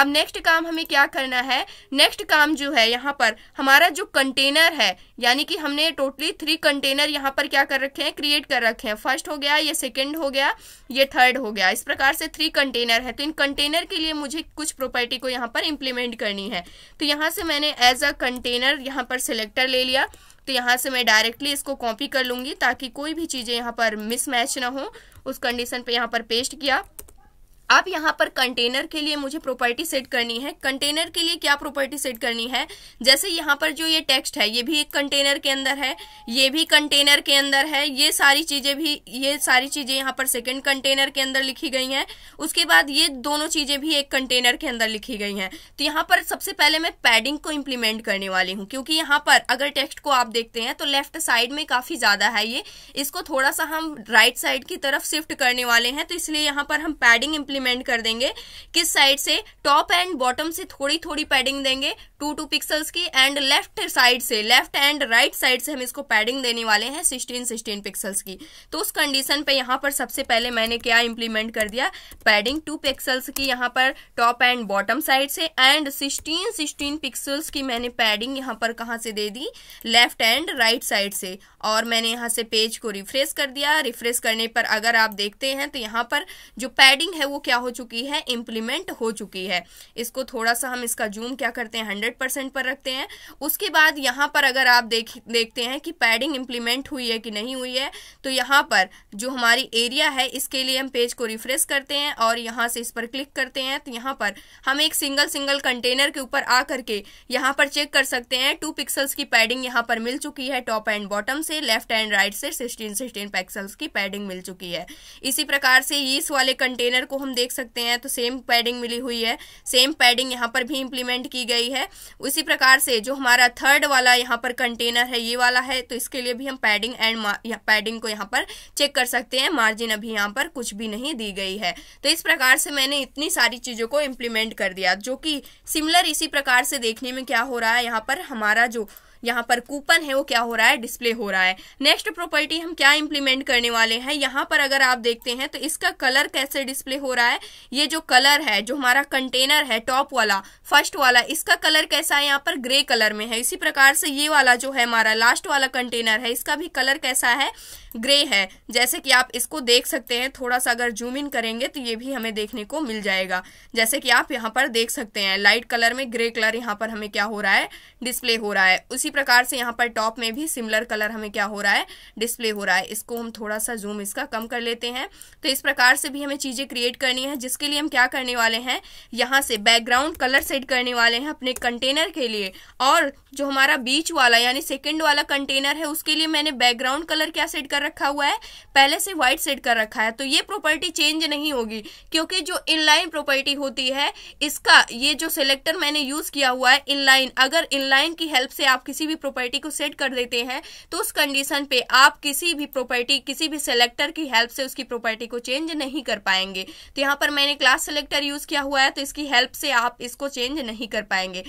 Speaker 1: अब नेक्स्ट काम हमें क्या करना है नेक्स्ट काम जो है यहाँ पर हमारा जो कंटेनर है यानी कि हमने टोटली थ्री कंटेनर यहाँ पर क्या कर रखे हैं क्रिएट कर रखे हैं फर्स्ट हो गया ये सेकेंड हो गया ये थर्ड हो गया इस प्रकार से थ्री कंटेनर है तो इन कंटेनर के लिए मुझे कुछ प्रोपर्टी फंक्शनैलिटी को यहाँ पर इम्प्लीमेंट करनी है तो यहाँ से मैंने एज अ कंटेनर यहाँ पर सिलेक्टर ले लिया तो यहाँ से मैं डायरेक्टली इसको कॉपी कर लूँगी ताकि कोई भी चीज़ें यहाँ पर मिसमैच ना हो उस कंडीशन पे यहाँ पर पेस्ट किया अब यहाँ पर कंटेनर के लिए मुझे प्रॉपर्टी सेट करनी है कंटेनर के लिए क्या प्रॉपर्टी सेट करनी है जैसे यहाँ पर जो ये टेक्स्ट है ये भी एक कंटेनर के अंदर है ये भी कंटेनर के अंदर है ये सारी चीज़ें भी ये सारी चीज़ें यहाँ पर सेकेंड कंटेनर के अंदर लिखी गई हैं उसके बाद ये दोनों चीज़ें भी एक कंटेनर के अंदर लिखी गई है तो यहाँ पर सबसे पहले मैं पैडिंग को इम्प्लीमेंट करने वाली हूँ क्योंकि यहाँ पर अगर टेक्स्ट को आप देखते हैं तो लेफ्ट साइड में काफ़ी ज़्यादा है ये इसको थोड़ा सा हम राइट साइड की तरफ शिफ्ट करने वाले हैं तो इसलिए यहाँ पर हम पैडिंग इम्प्लीमेंट इंप्लीमेंट कर देंगे किस साइड से टॉप एंड बॉटम से थोड़ी थोड़ी पैडिंग देंगे टू टू पिक्सल्स की एंड लेफ्ट साइड से लेफ्ट एंड राइट साइड से हम इसको पैडिंग देने वाले हैं सिक्सटीन सिक्सटीन पिक्सल्स की तो उस कंडीशन पे यहाँ पर सबसे पहले मैंने क्या इंप्लीमेंट कर दिया पैडिंग टू पिक्सल्स की यहाँ पर टॉप एंड बॉटम साइड से एंड सिक्सटीन सिक्सटीन पिक्सल्स की मैंने पैडिंग यहाँ पर कहाँ से दे दी लेफ्ट एंड राइट साइड से और मैंने यहाँ से पेज को रिफ्रेश कर दिया रिफ्रेश करने पर अगर आप देखते हैं तो यहाँ पर जो पैडिंग है वो क्या हो चुकी है इम्प्लीमेंट हो चुकी है इसको थोड़ा सा हम इसका जूम क्या करते हैं हंड्रेड परसेंट पर रखते हैं उसके बाद यहाँ पर अगर आप देख देखते हैं कि पैडिंग इम्प्लीमेंट हुई है कि नहीं हुई है तो यहाँ पर जो हमारी एरिया है इसके लिए हम पेज को रिफ्रेश करते हैं और यहाँ से इस पर क्लिक करते हैं तो यहाँ पर हम एक सिंगल सिंगल कंटेनर के ऊपर आ करके यहाँ पर चेक कर सकते हैं टू पिक्सल्स की पैडिंग यहाँ पर मिल चुकी है टॉप एंड बॉटम से लेफ्ट एंड राइट से सिक्सटीन सिक्सटीन पिक्सल्स की पैडिंग मिल चुकी है इसी प्रकार से इस वाले कंटेनर को हम देख सकते हैं तो सेम पैडिंग मिली हुई है सेम पैडिंग यहाँ पर भी इम्प्लीमेंट की गई है उसी प्रकार से जो हमारा थर्ड वाला यहाँ पर कंटेनर है ये वाला है तो इसके लिए भी हम पैडिंग एंड पैडिंग को यहाँ पर चेक कर सकते हैं मार्जिन अभी यहाँ पर कुछ भी नहीं दी गई है तो इस प्रकार से मैंने इतनी सारी चीज़ों को इम्प्लीमेंट कर दिया जो कि सिमिलर इसी प्रकार से देखने में क्या हो रहा है यहाँ पर हमारा जो यहाँ पर कूपन है वो क्या हो रहा है डिस्प्ले हो रहा है नेक्स्ट प्रॉपर्टी हम क्या इम्प्लीमेंट करने वाले हैं यहाँ पर अगर आप देखते हैं तो इसका कलर कैसे डिस्प्ले हो रहा है ये जो कलर है जो हमारा कंटेनर है टॉप वाला फर्स्ट वाला इसका कलर कैसा है यहाँ पर ग्रे कलर में है इसी प्रकार से ये वाला जो है हमारा लास्ट वाला कंटेनर है इसका भी कलर कैसा है ग्रे है जैसे कि आप इसको देख सकते हैं थोड़ा सा अगर जूम इन करेंगे तो ये भी हमें देखने को मिल जाएगा जैसे कि आप यहाँ पर देख सकते हैं लाइट कलर में ग्रे कलर यहाँ पर हमें क्या हो रहा है डिस्प्ले हो रहा है उसी इसी प्रकार से यहाँ पर टॉप में भी सिमिलर कलर हमें क्या हो रहा है डिस्प्ले हो रहा है इसको हम थोड़ा सा जूम इसका कम कर लेते हैं तो इस प्रकार से भी हमें चीज़ें क्रिएट करनी है जिसके लिए हम क्या करने वाले हैं यहाँ से बैकग्राउंड कलर सेट करने वाले हैं अपने कंटेनर के लिए और जो हमारा बीच वाला यानी सेकेंड वाला कंटेनर है उसके लिए मैंने बैकग्राउंड कलर क्या सेट कर रखा हुआ है पहले से व्हाइट सेट कर रखा है तो ये प्रॉपर्टी चेंज नहीं होगी क्योंकि जो इनलाइन प्रॉपर्टी होती है इसका ये जो सिलेक्टर मैंने यूज़ किया हुआ है इनलाइन अगर इनलाइन की हेल्प से आप किसी किसी भी प्रॉपर्टी को सेट कर देते हैं तो उस कंडीशन पे आप किसी भी प्रॉपर्टी किसी भी सेलेक्टर की हेल्प से उसकी प्रॉपर्टी को चेंज नहीं कर पाएंगे तो यहाँ पर मैंने क्लास सेलेक्टर यूज किया हुआ है तो इसकी हेल्प से आप इसको चेंज नहीं कर पाएंगे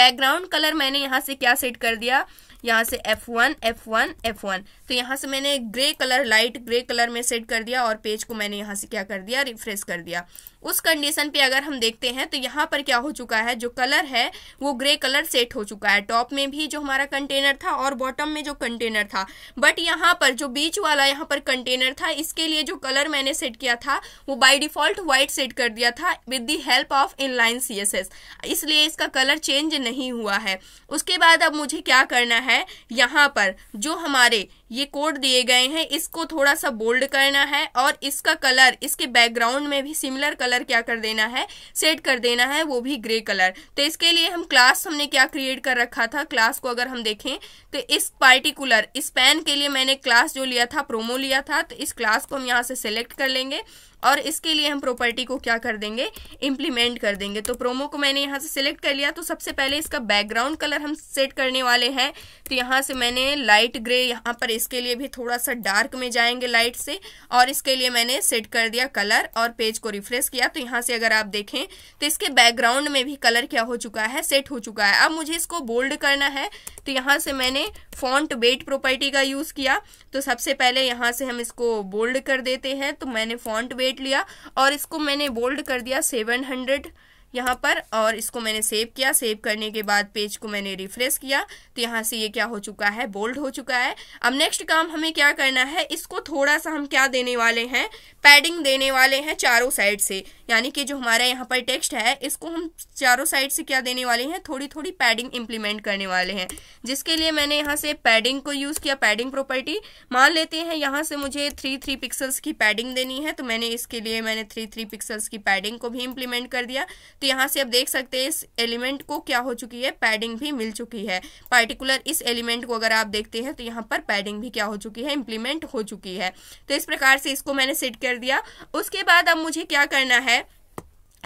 Speaker 1: बैकग्राउंड कलर मैंने यहाँ से क्या सेट कर दिया यहाँ से F1 F1 F1 तो यहाँ से मैंने grey colour light grey colour में सेट कर दिया और पेज को मैंने यहाँ से क्या कर दिया रिफ्रेश कर दिया उस कंडीशन पे अगर हम देखते हैं तो यहाँ पर क्या हो चुका है जो कलर है वो ग्रे कलर सेट हो चुका है टॉप में भी जो हमारा कंटेनर था और बॉटम में जो कंटेनर था बट यहाँ पर जो बीच वाला यहाँ पर कंटेनर था इसके लिए जो कलर मैंने सेट किया था वो बाई डिफॉल्ट व्हाइट सेट कर दिया था with the help of line C इसलिए इसका कलर चेंज नहीं हुआ है उसके बाद अब मुझे क्या करना है यहाँ पर जो हमारे ये कोड दिए गए हैं इसको थोड़ा सा बोल्ड करना है और इसका कलर इसके बैकग्राउंड में भी सिमिलर कलर क्या कर देना है सेट कर देना है वो भी ग्रे कलर तो इसके लिए हम क्लास हमने क्या क्रिएट कर रखा था क्लास को अगर हम देखें तो इस पार्टिकुलर इस पेन के लिए मैंने क्लास जो लिया था प्रोमो लिया था तो इस क्लास को हम यहाँ से सिलेक्ट कर लेंगे और इसके लिए हम प्रॉपर्टी को क्या कर देंगे इम्प्लीमेंट कर देंगे तो प्रोमो को मैंने यहाँ से सिलेक्ट कर लिया तो सबसे पहले इसका बैकग्राउंड कलर हम सेट करने वाले हैं तो यहाँ से मैंने लाइट ग्रे यहाँ पर इसके लिए भी थोड़ा सा डार्क में जाएंगे लाइट से और इसके लिए मैंने सेट कर दिया कलर और पेज को रिफ्रेश किया तो यहाँ से अगर आप देखें तो इसके बैकग्राउंड में भी कलर क्या हो चुका है सेट हो चुका है अब मुझे इसको बोल्ड करना है तो यहाँ से मैंने फॉन्ट वेट प्रॉपर्टी का यूज़ किया तो सबसे पहले यहाँ से हम इसको बोल्ड कर देते हैं तो मैंने फॉन्ट वेट वेट लिया और इसको मैंने बोल्ड कर दिया सेवन हंड्रेड यहाँ पर और इसको मैंने सेव किया सेव करने के बाद पेज को मैंने रिफ्रेश किया तो यहाँ से ये क्या हो चुका है बोल्ड हो चुका है अब नेक्स्ट काम हमें क्या करना है इसको थोड़ा सा हम क्या देने वाले हैं पैडिंग देने वाले हैं चारों साइड से यानी कि जो हमारा यहाँ पर टेक्स्ट है इसको हम चारों साइड से क्या देने वाले हैं थोड़ी थोड़ी पैडिंग इम्प्लीमेंट करने वाले हैं जिसके लिए मैंने यहाँ से पैडिंग को यूज़ किया पैडिंग प्रॉपर्टी मान लेते हैं यहाँ से मुझे थ्री थ्री पिक्सल्स की पैडिंग देनी है तो मैंने इसके लिए मैंने थ्री थ्री पिक्सल्स की पैडिंग को भी इम्प्लीमेंट कर दिया तो यहाँ से आप देख सकते हैं इस एलिमेंट को क्या हो चुकी है पैडिंग भी मिल चुकी है पार्टिकुलर इस एलिमेंट को अगर आप देखते हैं तो यहाँ पर पैडिंग भी क्या हो चुकी है इम्प्लीमेंट हो चुकी है तो इस प्रकार से इसको मैंने सेट कर दिया उसके बाद अब मुझे क्या करना है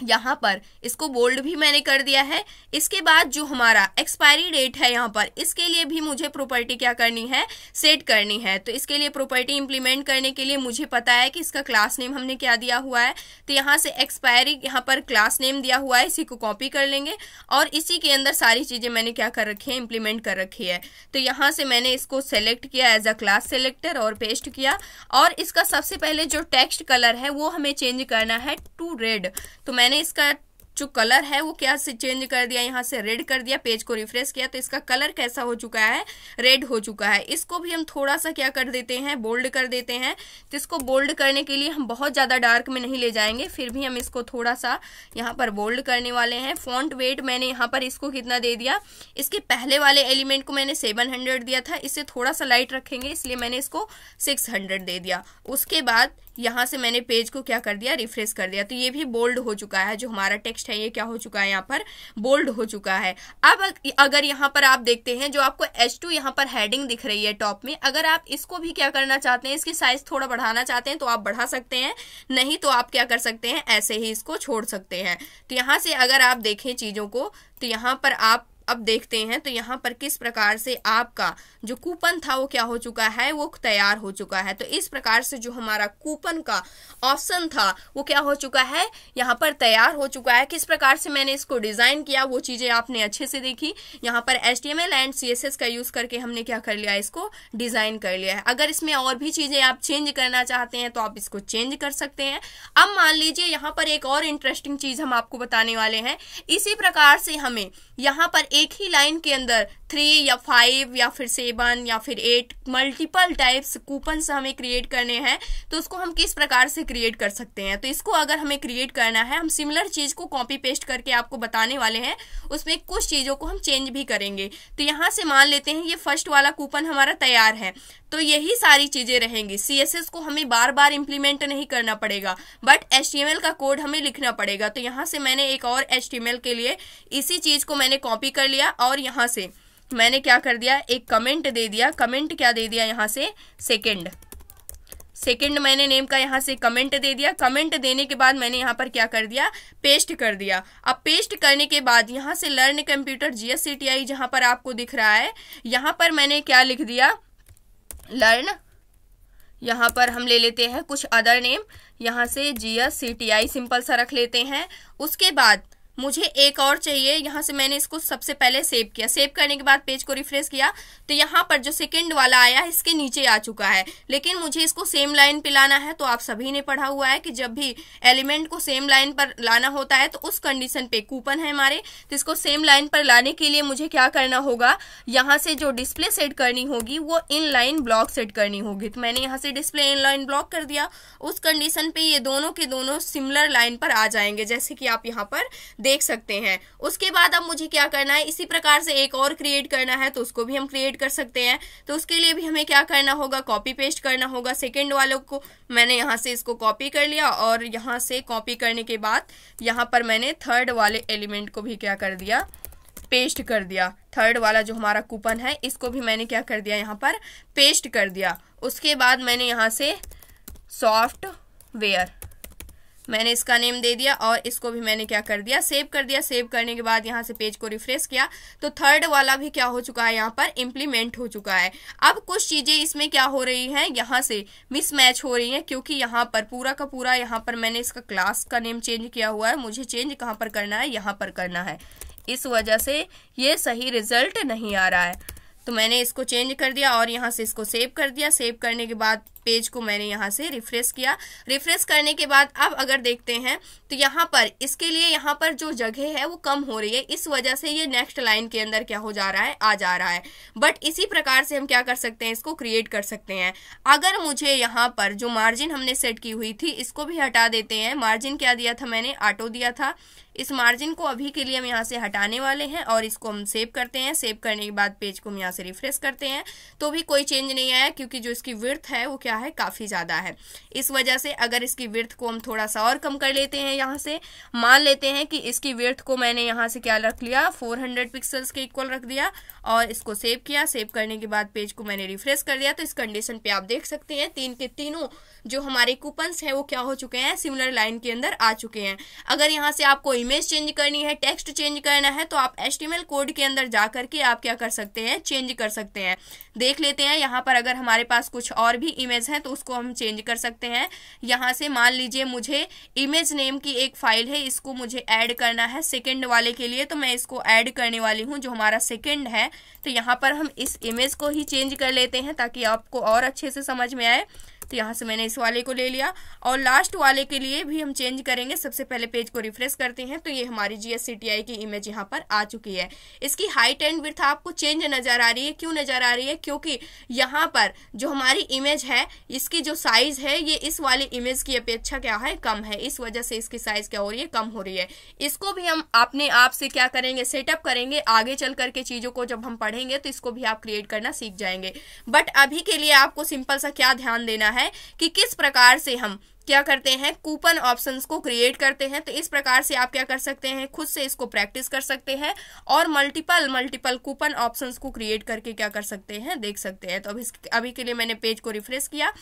Speaker 1: यहाँ पर इसको बोल्ड भी मैंने कर दिया है इसके बाद जो हमारा एक्सपायरी डेट है यहाँ पर इसके लिए भी मुझे प्रॉपर्टी क्या करनी है सेट करनी है तो इसके लिए प्रॉपर्टी इंप्लीमेंट करने के लिए मुझे पता है कि इसका क्लास नेम हमने क्या दिया हुआ है तो यहाँ से एक्सपायरी यहाँ पर क्लास नेम दिया हुआ है इसी को कॉपी कर लेंगे और इसी के अंदर सारी चीज़ें मैंने क्या कर रखी है इम्प्लीमेंट कर रखी है तो यहाँ से मैंने इसको सेलेक्ट किया एज अ क्लास सेलेक्टर और पेस्ट किया और इसका सबसे पहले जो टेक्स्ट कलर है वो हमें चेंज करना है टू रेड तो मैंने मैंने इसका जो कलर है वो क्या से चेंज कर दिया यहाँ से रेड कर दिया पेज को रिफ्रेश किया तो इसका कलर कैसा हो चुका है रेड हो चुका है इसको भी हम थोड़ा सा क्या कर देते हैं बोल्ड कर देते हैं तो इसको बोल्ड करने के लिए हम बहुत ज़्यादा डार्क में नहीं ले जाएंगे फिर भी हम इसको थोड़ा सा यहाँ पर बोल्ड करने वाले हैं फॉन्ट वेट मैंने यहाँ पर इसको कितना दे दिया इसके पहले वाले एलिमेंट को मैंने सेवन हंड्रेड दिया था इससे थोड़ा सा लाइट रखेंगे इसलिए मैंने इसको सिक्स हंड्रेड दे दिया उसके बाद यहाँ से मैंने पेज को क्या कर दिया रिफ्रेश कर दिया तो ये भी बोल्ड हो चुका है जो हमारा टेक्स्ट है ये क्या हो चुका है यहाँ पर बोल्ड हो चुका है अब अगर यहाँ पर आप देखते हैं जो आपको एच टू यहाँ पर हेडिंग दिख रही है टॉप में अगर आप इसको भी क्या करना चाहते हैं इसकी साइज थोड़ा बढ़ाना चाहते हैं तो आप बढ़ा सकते हैं नहीं तो आप क्या कर सकते हैं ऐसे ही इसको छोड़ सकते हैं तो यहाँ से अगर आप देखें चीज़ों को तो यहाँ पर आप अब देखते हैं तो यहाँ पर किस प्रकार से आपका जो कूपन था वो क्या हो चुका है वो तैयार हो चुका है तो इस प्रकार से जो हमारा कूपन का ऑप्शन था वो क्या हो चुका है यहाँ पर तैयार हो चुका है किस प्रकार से मैंने इसको डिज़ाइन किया वो चीज़ें आपने अच्छे से देखी यहाँ पर एच एंड सी का यूज़ करके हमने क्या कर लिया इसको डिज़ाइन कर लिया है अगर इसमें और भी चीज़ें आप चेंज करना चाहते हैं तो आप इसको चेंज कर सकते हैं अब मान लीजिए यहाँ पर एक और इंटरेस्टिंग चीज़ हम आपको बताने वाले हैं इसी प्रकार से हमें यहाँ पर एक ही लाइन के अंदर थ्री या फाइव या फिर सेवन या फिर एट मल्टीपल टाइप्स कूपन्स हमें क्रिएट करने हैं तो उसको हम किस प्रकार से क्रिएट कर सकते हैं तो इसको अगर हमें क्रिएट करना है हम सिमिलर चीज़ को कॉपी पेस्ट करके आपको बताने वाले हैं उसमें कुछ चीज़ों को हम चेंज भी करेंगे तो यहाँ से मान लेते हैं ये फर्स्ट वाला कूपन हमारा तैयार है तो यही सारी चीज़ें रहेंगी सी को हमें बार बार इम्प्लीमेंट नहीं करना पड़ेगा बट एच का कोड हमें लिखना पड़ेगा तो यहाँ से मैंने एक और एच के लिए इसी चीज़ को मैंने कॉपी कर लिया और यहाँ से मैंने क्या कर दिया एक कमेंट दे दिया कमेंट क्या दे दिया यहाँ से सेकेंड सेकेंड मैंने नेम का यहाँ से कमेंट दे दिया कमेंट देने के बाद मैंने यहाँ पर क्या कर दिया पेस्ट कर दिया अब पेस्ट करने के बाद यहाँ से learn computer G S C T I जहाँ पर आपको दिख रहा है यहाँ पर मैंने क्या लिख दिया लर्न यहाँ पर हम ले लेते हैं कुछ अदर नेम यहाँ से G S C T I simple सा रख लेते हैं उसके बाद मुझे एक और चाहिए यहाँ से मैंने इसको सबसे पहले सेव किया सेव करने के बाद पेज को रिफ्रेश किया तो यहाँ पर जो सेकेंड वाला आया है इसके नीचे आ चुका है लेकिन मुझे इसको सेम लाइन पे लाना है तो आप सभी ने पढ़ा हुआ है कि जब भी एलिमेंट को सेम लाइन पर लाना होता है तो उस कंडीशन पे कूपन है हमारे तो इसको सेम लाइन पर लाने के लिए मुझे क्या करना होगा यहाँ से जो डिस्प्ले सेट करनी होगी वो इन लाइन ब्लॉक सेट करनी होगी तो मैंने यहाँ से डिस्प्ले इन लाइन ब्लॉक कर दिया उस कंडीशन पे ये दोनों के दोनों सिमिलर लाइन पर आ जाएंगे जैसे कि आप यहाँ पर देख देख सकते हैं उसके बाद अब मुझे क्या करना है इसी प्रकार से एक और क्रिएट करना है तो उसको भी हम क्रिएट कर सकते हैं तो उसके लिए भी हमें क्या करना होगा कॉपी पेस्ट करना होगा सेकेंड वालों को मैंने यहाँ से इसको कॉपी कर लिया और यहाँ से कॉपी करने के बाद यहाँ पर मैंने थर्ड वाले एलिमेंट को भी क्या कर दिया पेस्ट कर दिया थर्ड वाला जो हमारा कूपन है इसको भी मैंने क्या कर दिया यहाँ पर पेस्ट कर दिया उसके बाद मैंने यहाँ से सॉफ्टवेयर मैंने इसका नेम दे दिया और इसको भी मैंने क्या कर दिया सेव कर दिया सेव करने के बाद यहाँ से पेज को रिफ्रेश किया तो थर्ड वाला भी क्या हो चुका है यहाँ पर इम्प्लीमेंट हो चुका है अब कुछ चीज़ें इसमें क्या हो रही है यहाँ से मिसमैच हो रही है क्योंकि यहाँ पर पूरा का पूरा यहाँ पर मैंने इसका क्लास का नेम चेंज किया हुआ है मुझे चेंज कहाँ पर करना है यहाँ पर करना है इस वजह से ये सही रिजल्ट नहीं आ रहा है तो मैंने इसको चेंज कर दिया और यहाँ से इसको सेव कर दिया सेव करने के बाद पेज को मैंने यहाँ से रिफ्रेश किया रिफ्रेश करने के बाद अब अगर देखते हैं तो यहाँ पर इसके लिए यहाँ पर जो जगह है वो कम हो रही है इस वजह से ये नेक्स्ट लाइन के अंदर क्या हो जा रहा है आ जा रहा है बट इसी प्रकार से हम क्या कर सकते हैं इसको क्रिएट कर सकते हैं अगर मुझे यहाँ पर जो मार्जिन हमने सेट की हुई थी इसको भी हटा देते हैं मार्जिन क्या दिया था मैंने ऑटो दिया था इस मार्जिन को अभी के लिए हम यहाँ से हटाने वाले हैं और इसको हम सेव करते हैं सेव करने के बाद पेज को हम यहाँ से रिफ्रेश करते हैं तो भी कोई चेंज नहीं आया क्योंकि जो इसकी विर्थ है वो क्या है काफ़ी ज़्यादा है इस वजह से अगर इसकी व्यर्थ को हम थोड़ा सा और कम कर लेते हैं यहाँ से मान लेते हैं कि इसकी व्यर्थ को मैंने यहाँ से क्या रख लिया 400 पिक्सल्स के इक्वल रख दिया और इसको सेव किया सेव करने के बाद पेज को मैंने रिफ्रेश कर दिया तो इस कंडीशन पे आप देख सकते हैं तीन के तीनों जो हमारे कूपन्स हैं वो क्या हो चुके हैं सिमिलर लाइन के अंदर आ चुके हैं अगर यहाँ से आपको इमेज चेंज करनी है टेक्स्ट चेंज करना है तो आप एच कोड के अंदर जा करके आप क्या कर सकते हैं चेंज कर सकते हैं देख लेते हैं यहाँ पर अगर हमारे पास कुछ और भी इमेज है तो उसको हम चेंज कर सकते हैं यहाँ से मान लीजिए मुझे इमेज नेम की एक फाइल है इसको मुझे ऐड करना है सेकेंड वाले के लिए तो मैं इसको ऐड करने वाली हूँ जो हमारा सेकेंड है तो यहाँ पर हम इस इमेज को ही चेंज कर लेते हैं ताकि आपको और अच्छे से समझ में आए तो यहाँ से मैंने इस वाले को ले लिया और लास्ट वाले के लिए भी हम चेंज करेंगे सबसे पहले पेज को रिफ्रेश करते हैं तो ये हमारी जी एस की इमेज यहाँ पर आ चुकी है इसकी हाइट एंड विर्थ आपको चेंज नज़र आ रही है क्यों नज़र आ रही है क्योंकि यहाँ पर जो हमारी इमेज है इसकी जो साइज है ये इस वाले इमेज की अपेक्षा क्या है कम है इस वजह से इसकी साइज क्या हो रही है कम हो रही है इसको भी हम अपने आप से क्या करेंगे सेटअप करेंगे आगे चल करके चीज़ों को जब हम पढ़ेंगे तो इसको भी आप क्रिएट करना सीख जाएंगे बट अभी के लिए आपको सिंपल सा क्या ध्यान देना है है कि किस प्रकार से हम क्या करते हैं कूपन ऑप्शंस को क्रिएट करते हैं तो इस प्रकार से आप क्या कर सकते हैं खुद से इसको प्रैक्टिस कर सकते हैं और मल्टीपल मल्टीपल कूपन ऑप्शंस को क्रिएट करके क्या कर सकते हैं देख सकते हैं तो अभी अभी के लिए मैंने पेज को रिफ्रेश किया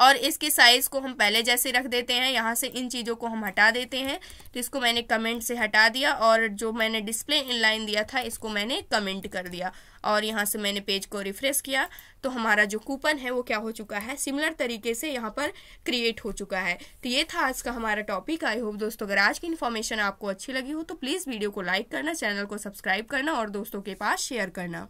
Speaker 1: और इसके साइज़ को हम पहले जैसे रख देते हैं यहाँ से इन चीज़ों को हम हटा देते हैं तो इसको मैंने कमेंट से हटा दिया और जो मैंने डिस्प्ले इन लाइन दिया था इसको मैंने कमेंट कर दिया और यहाँ से मैंने पेज को रिफ्रेश किया तो हमारा जो कूपन है वो क्या हो चुका है सिमिलर तरीके से यहाँ पर क्रिएट हो चुका है तो ये था आज का हमारा टॉपिक आई होप दोस्तों अगर आज की इन्फॉर्मेशन आपको अच्छी लगी हो तो प्लीज़ वीडियो को लाइक करना चैनल को सब्सक्राइब करना और दोस्तों के पास शेयर करना